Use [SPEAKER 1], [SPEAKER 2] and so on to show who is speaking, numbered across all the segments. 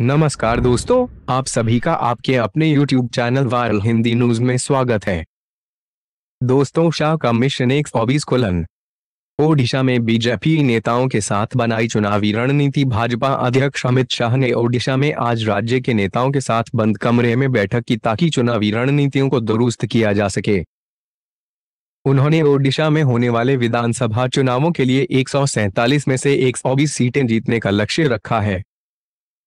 [SPEAKER 1] नमस्कार दोस्तों आप सभी का आपके अपने YouTube channel viral Hindi news में स्वागत है दोस्तों शाह का मिशन एक खुलन ओडिशा में बीजेपी नेताओं के साथ बनाई चुनावी रणनीति भाजपा अध्यक्ष अमित शाह ने ओडिशा में आज राज्य के नेताओं के साथ बंद कमरे में बैठक की ताकि चुनावी रणनीतियों को दुरुस्त किया जा सके उन्होंने ओडिशा में होने वाले विधानसभा चुनावों के लिए एक में से एक सीटें जीतने का लक्ष्य रखा है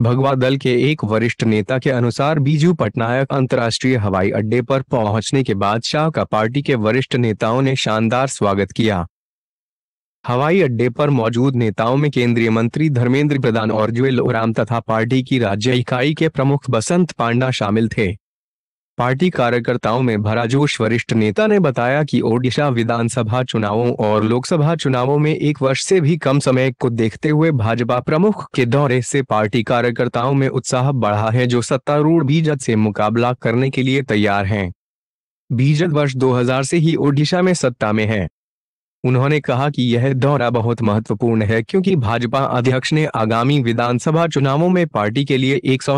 [SPEAKER 1] भगवा दल के एक वरिष्ठ नेता के अनुसार बीजू पटनायक अंतर्राष्ट्रीय हवाई अड्डे पर पहुंचने के बाद शाह का पार्टी के वरिष्ठ नेताओं ने शानदार स्वागत किया हवाई अड्डे पर मौजूद नेताओं में केंद्रीय मंत्री धर्मेंद्र प्रधान और ज्वेल ओराम तथा पार्टी की राज्य इकाई के प्रमुख बसंत पांडा शामिल थे पार्टी कार्यकर्ताओं में भरा जोश वरिष्ठ नेता ने बताया कि ओडिशा विधानसभा चुनावों और लोकसभा चुनावों में एक वर्ष से भी कम समय को देखते हुए भाजपा प्रमुख के दौरे से पार्टी कार्यकर्ताओं में उत्साह बढ़ा है जो सत्तारूढ़ बीजद से मुकाबला करने के लिए तैयार हैं बीजद वर्ष 2000 से ही ओडिशा में सत्ता में है उन्होंने कहा कि यह दौरा बहुत महत्वपूर्ण है क्योंकि भाजपा अध्यक्ष ने आगामी विधानसभा चुनावों में पार्टी के लिए एक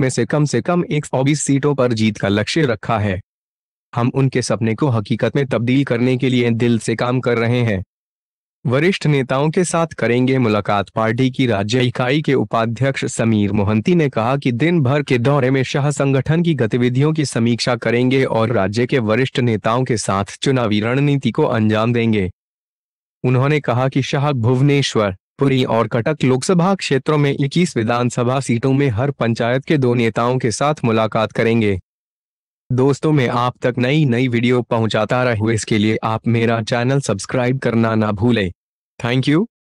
[SPEAKER 1] में से कम से कम एक सीटों पर जीत का लक्ष्य रखा है हम उनके सपने को हकीकत में तब्दील करने के लिए दिल से काम कर रहे हैं वरिष्ठ नेताओं के साथ करेंगे मुलाकात पार्टी की राज्य इकाई के उपाध्यक्ष समीर मोहंती ने कहा कि दिन भर के दौरे में शाह संगठन की गतिविधियों की समीक्षा करेंगे और राज्य के वरिष्ठ नेताओं के साथ चुनावी रणनीति को अंजाम देंगे उन्होंने कहा कि शाह भुवनेश्वर पुरी और कटक लोकसभा क्षेत्रों में इक्कीस विधानसभा सीटों में हर पंचायत के दो नेताओं के साथ मुलाकात करेंगे दोस्तों मैं आप तक नई नई वीडियो पहुंचाता रहूं इसके लिए आप मेरा चैनल सब्सक्राइब करना ना भूलें Thank you